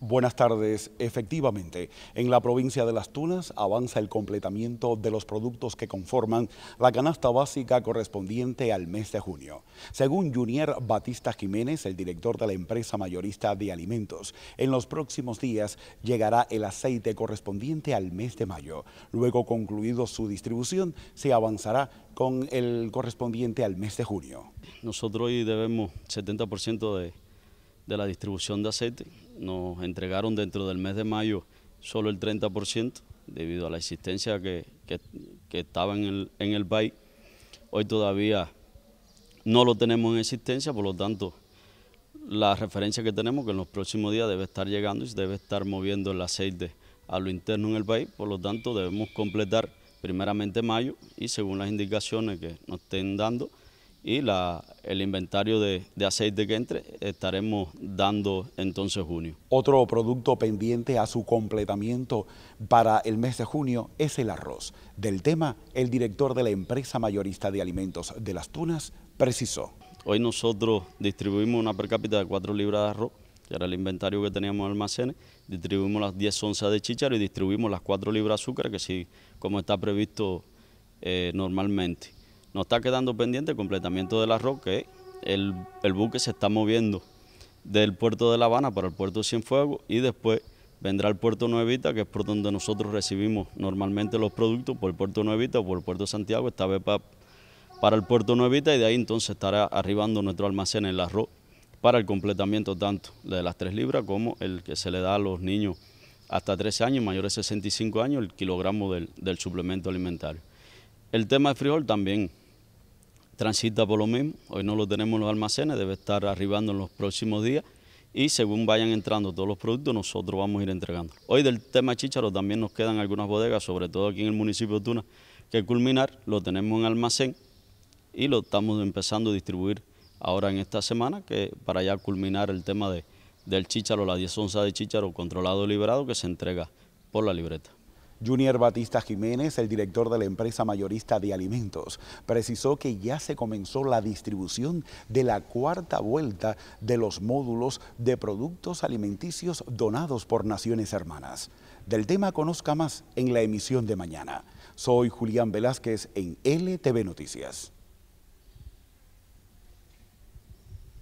Buenas tardes. Efectivamente, en la provincia de Las Tunas avanza el completamiento de los productos que conforman la canasta básica correspondiente al mes de junio. Según Junier Batista Jiménez, el director de la empresa mayorista de alimentos, en los próximos días llegará el aceite correspondiente al mes de mayo. Luego, concluido su distribución, se avanzará con el correspondiente al mes de junio. Nosotros hoy debemos 70% de de la distribución de aceite. Nos entregaron dentro del mes de mayo solo el 30% debido a la existencia que, estaba en el, en el país. Hoy todavía no lo tenemos en existencia, por lo tanto, la referencia que tenemos que en los próximos días debe estar llegando y debe estar moviendo el aceite a lo interno en el país, por lo tanto debemos completar primeramente mayo y según las indicaciones que nos estén dando, y el inventario de, de, aceite que entre estaremos dando entonces junio. Otro producto pendiente a su completamiento para el mes de junio es el arroz. Del tema, el director de la empresa mayorista de alimentos de las Tunas precisó. Hoy nosotros distribuimos una per cápita de 4 libras de arroz, que era el inventario que teníamos en almacenes, distribuimos las 10 onzas de chícharo y distribuimos las 4 libras de azúcar, que sí, como está previsto eh, normalmente. Nos está quedando pendiente el completamiento del arroz, que el, el buque se está moviendo del puerto de La Habana para el puerto Cienfuegos y después vendrá el puerto Nuevita, que es por donde nosotros recibimos normalmente los productos, por el puerto Nuevita o por el puerto Santiago, esta vez para, el puerto Nuevita y de ahí entonces estará arribando nuestro almacén el arroz para el completamiento tanto de las tres libras como el que se le da a los niños hasta 13 años, mayores de 65 años, el kilogramo del suplemento alimentario. El tema de frijol también transita por lo mismo. Hoy no lo tenemos en los almacenes, debe estar arribando en los próximos días. Y según vayan entrando todos los productos, nosotros vamos a ir entregando. Hoy del tema chícharo también nos quedan algunas bodegas, sobre todo aquí en el municipio de Tuna, que culminar. Lo tenemos en almacén y lo estamos empezando a distribuir ahora en esta semana, que para ya culminar el tema de, del chícharo, la 10 onzas de chícharo controlado y liberado que se entrega por la libreta. Junior Batista Jiménez, el director de la empresa mayorista de alimentos, precisó que ya se comenzó la distribución de la cuarta vuelta de los módulos de productos alimenticios donados por Naciones Hermanas. Del tema conozca más en la emisión de mañana. Soy Julián Velázquez en LTV Noticias.